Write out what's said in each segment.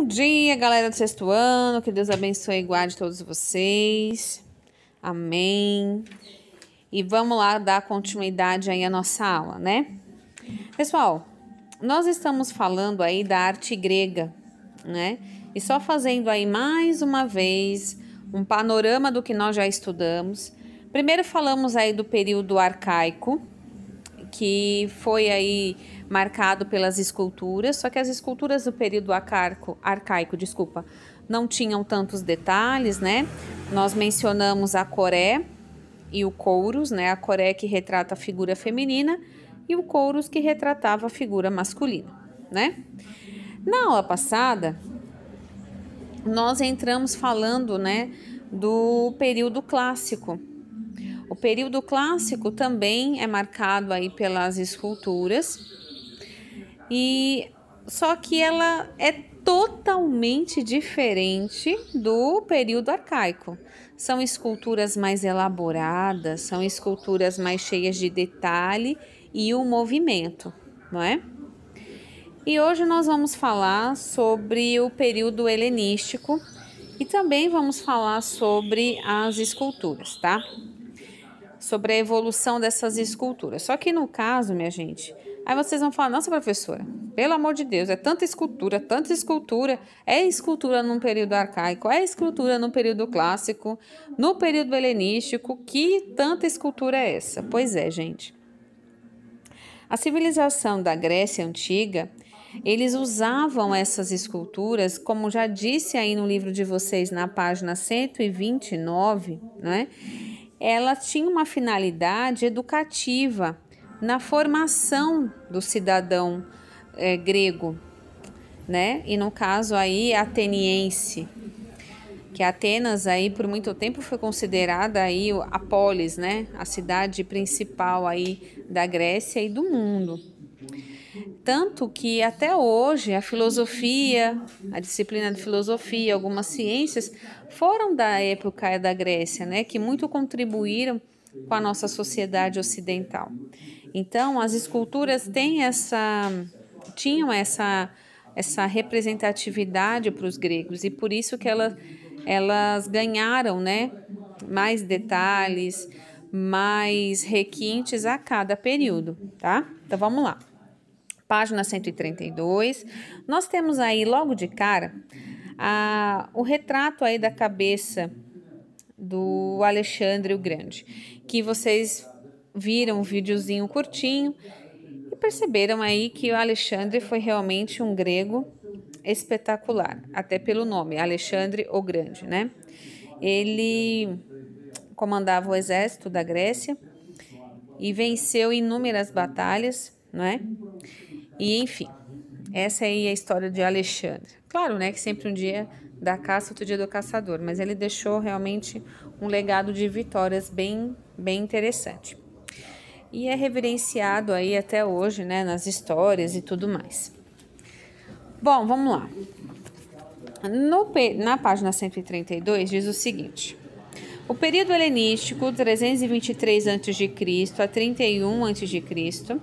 Bom dia, galera do sexto ano. Que Deus abençoe e guarde todos vocês. Amém. E vamos lá dar continuidade aí à nossa aula, né? Pessoal, nós estamos falando aí da arte grega, né? E só fazendo aí mais uma vez um panorama do que nós já estudamos. Primeiro falamos aí do período arcaico, que foi aí marcado pelas esculturas, só que as esculturas do período arcaico, arcaico desculpa, não tinham tantos detalhes, né? Nós mencionamos a coré e o couros, né? A coré que retrata a figura feminina e o couros que retratava a figura masculina, né? Na aula passada, nós entramos falando, né, do período clássico, o período clássico também é marcado aí pelas esculturas. E só que ela é totalmente diferente do período arcaico. São esculturas mais elaboradas, são esculturas mais cheias de detalhe e o movimento, não é? E hoje nós vamos falar sobre o período helenístico e também vamos falar sobre as esculturas, tá? sobre a evolução dessas esculturas. Só que no caso, minha gente, aí vocês vão falar: nossa, professora, pelo amor de Deus, é tanta escultura, tanta escultura. É escultura num período arcaico, é escultura num período clássico, no período helenístico. Que tanta escultura é essa? Pois é, gente. A civilização da Grécia antiga eles usavam essas esculturas, como já disse aí no livro de vocês, na página 129, não é? ela tinha uma finalidade educativa na formação do cidadão é, grego, né? E no caso aí ateniense, que Atenas aí por muito tempo foi considerada aí a polis, né? A cidade principal aí da Grécia e do mundo. Tanto que até hoje a filosofia, a disciplina de filosofia, algumas ciências foram da época da Grécia, né, que muito contribuíram com a nossa sociedade ocidental. Então, as esculturas têm essa tinham essa essa representatividade para os gregos e por isso que elas elas ganharam, né, mais detalhes, mais requintes a cada período, tá? Então vamos lá página 132, nós temos aí logo de cara a, o retrato aí da cabeça do Alexandre o Grande, que vocês viram um videozinho curtinho e perceberam aí que o Alexandre foi realmente um grego espetacular, até pelo nome, Alexandre o Grande, né? Ele comandava o exército da Grécia e venceu inúmeras batalhas, não é? E enfim, essa aí é a história de Alexandre. Claro, né, que sempre um dia da caça, outro dia do caçador, mas ele deixou realmente um legado de vitórias bem, bem interessante. E é reverenciado aí até hoje, né, nas histórias e tudo mais. Bom, vamos lá. No, na página 132 diz o seguinte: o período helenístico, 323 a.C. a 31 a.C.,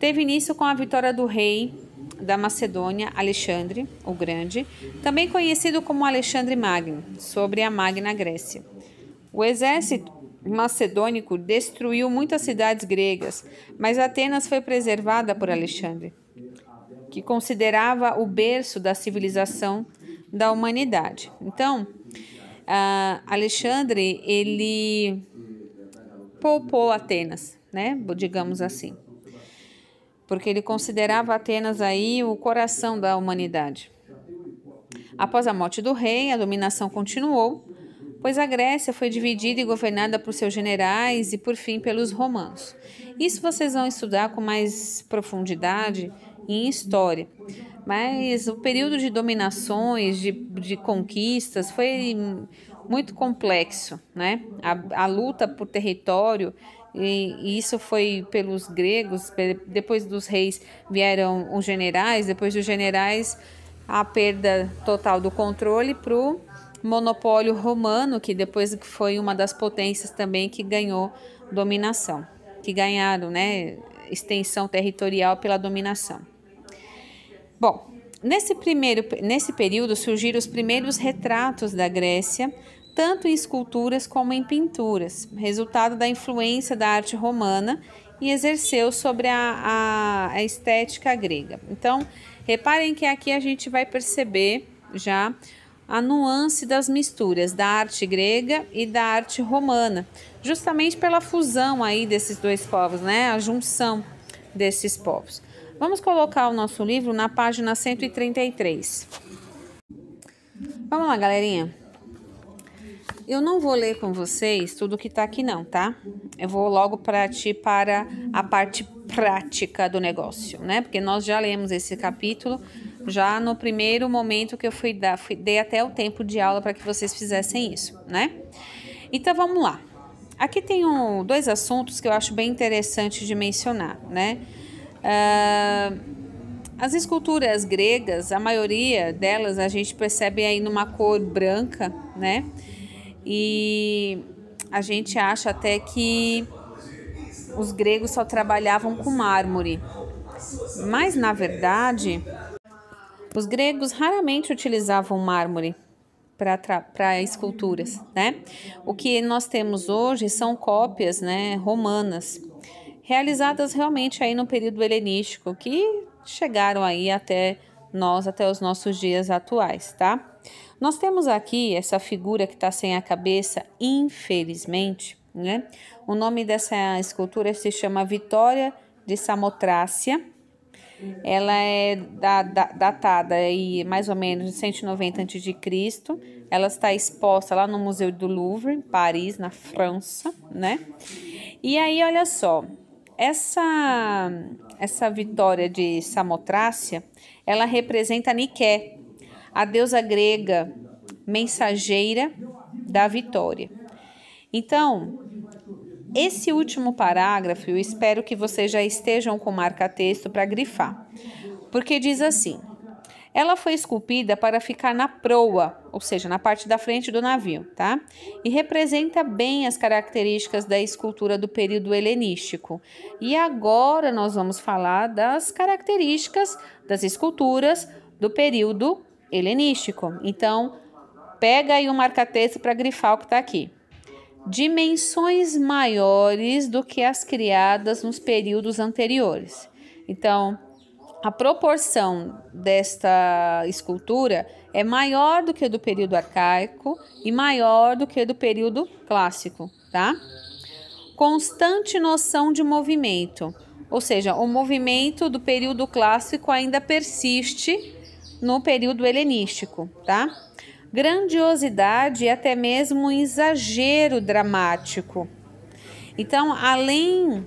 teve início com a vitória do rei da Macedônia, Alexandre o Grande, também conhecido como Alexandre Magno, sobre a Magna Grécia. O exército macedônico destruiu muitas cidades gregas, mas Atenas foi preservada por Alexandre, que considerava o berço da civilização da humanidade. Então, Uh, Alexandre, ele poupou Atenas, né? Digamos assim. Porque ele considerava Atenas aí o coração da humanidade. Após a morte do rei, a dominação continuou, pois a Grécia foi dividida e governada por seus generais e, por fim, pelos romanos. Isso vocês vão estudar com mais profundidade em história. Mas o período de dominações, de, de conquistas, foi muito complexo, né? A, a luta por território, e, e, isso foi pelos gregos, depois dos reis vieram os generais, depois dos generais a perda total do controle para o monopólio romano, que depois foi uma das potências também que ganhou dominação, que ganharam né, extensão territorial pela dominação. Bom, nesse, primeiro, nesse período surgiram os primeiros retratos da Grécia, tanto em esculturas como em pinturas, resultado da influência da arte romana e exerceu sobre a, a, a estética grega. Então, reparem que aqui a gente vai perceber já a nuance das misturas da arte grega e da arte romana, justamente pela fusão aí desses dois povos, né? A junção desses povos. Vamos colocar o nosso livro na página 133. Vamos lá, galerinha. Eu não vou ler com vocês tudo que tá aqui não, tá? Eu vou logo para ti para a parte prática do negócio, né? Porque nós já lemos esse capítulo já no primeiro momento que eu fui dar, fui, dei até o tempo de aula para que vocês fizessem isso, né? Então vamos lá. Aqui tem um, dois assuntos que eu acho bem interessante de mencionar, né? Ah, as esculturas gregas, a maioria delas a gente percebe aí numa cor branca, né? E a gente acha até que os gregos só trabalhavam com mármore. Mas na verdade, os gregos raramente utilizavam mármore para esculturas, né? O que nós temos hoje são cópias, né, romanas realizadas realmente aí no período helenístico, que chegaram aí até nós, até os nossos dias atuais, tá? Nós temos aqui essa figura que está sem a cabeça, infelizmente, né? O nome dessa escultura se chama Vitória de Samotrácia. Ela é da, da, datada aí mais ou menos de 190 a.C. Ela está exposta lá no Museu do Louvre, em Paris, na França, né? E aí, olha só, essa, essa vitória de Samotrácia, ela representa Niké, a deusa grega mensageira da vitória. Então, esse último parágrafo, eu espero que vocês já estejam com marca-texto para grifar, porque diz assim: ela foi esculpida para ficar na proa, ou seja, na parte da frente do navio, tá? E representa bem as características da escultura do período helenístico. E agora nós vamos falar das características das esculturas do período helenístico. Então, pega aí o um marca-texto para grifar o que está aqui. Dimensões maiores do que as criadas nos períodos anteriores. Então, a proporção desta escultura é maior do que do período arcaico e maior do que do período clássico, tá? Constante noção de movimento, ou seja, o movimento do período clássico ainda persiste no período helenístico, tá? Grandiosidade e até mesmo um exagero dramático. Então, além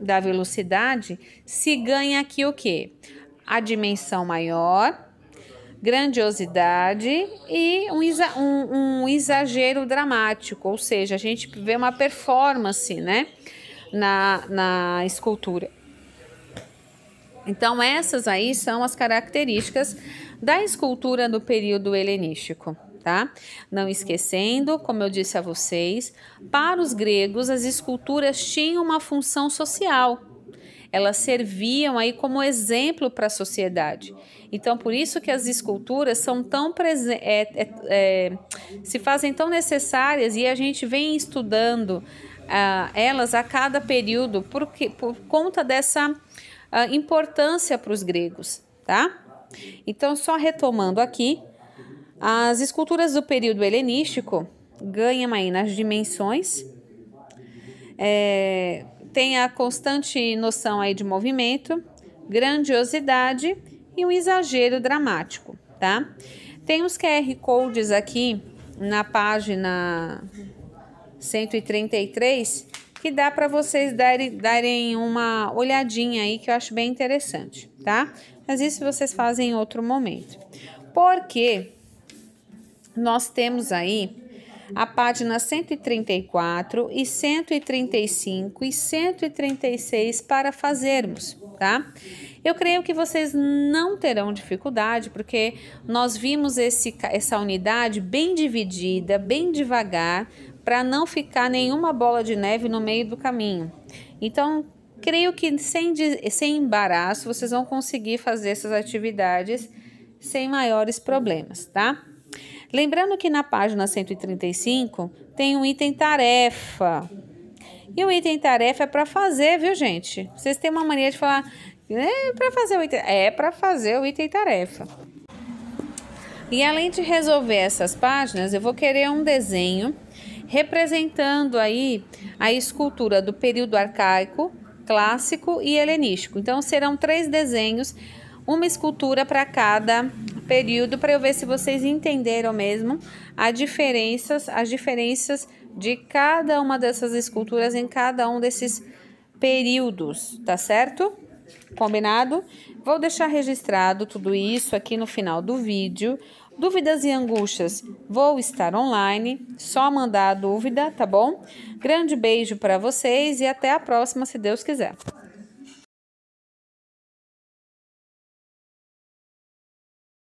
da velocidade, se ganha aqui o quê? A dimensão maior, grandiosidade e um, exa um, um exagero dramático, ou seja, a gente vê uma performance, né? Na, na escultura. Então, essas aí são as características da escultura do período helenístico tá? Não esquecendo, como eu disse a vocês, para os gregos as esculturas tinham uma função social. Elas serviam aí como exemplo para a sociedade. Então, por isso que as esculturas são tão presentes, é, é, é, se fazem tão necessárias e a gente vem estudando ah, elas a cada período porque, por conta dessa ah, importância para os gregos, tá? Então, só retomando aqui, as esculturas do período helenístico ganham aí nas dimensões, é, tem a constante noção aí de movimento, grandiosidade e um exagero dramático, tá? Tem os QR Codes aqui na página 133 que dá para vocês darem, darem uma olhadinha aí que eu acho bem interessante, tá? Mas isso vocês fazem em outro momento. Porque nós temos aí a página 134 e 135 e 136 para fazermos, tá? Eu creio que vocês não terão dificuldade, porque nós vimos esse, essa unidade bem dividida, bem devagar, para não ficar nenhuma bola de neve no meio do caminho. Então, creio que sem, sem embaraço vocês vão conseguir fazer essas atividades sem maiores problemas, tá? Lembrando que na página 135 tem um item tarefa. E o item tarefa é para fazer, viu, gente? Vocês têm uma mania de falar, é para fazer o item, é para fazer o item tarefa. E além de resolver essas páginas, eu vou querer um desenho representando aí a escultura do período arcaico, clássico e helenístico. Então serão três desenhos, uma escultura para cada período para eu ver se vocês entenderam mesmo as diferenças, as diferenças de cada uma dessas esculturas em cada um desses períodos, tá certo? Combinado? Vou deixar registrado tudo isso aqui no final do vídeo. Dúvidas e angústias, vou estar online, só mandar a dúvida, tá bom? Grande beijo para vocês e até a próxima, se Deus quiser.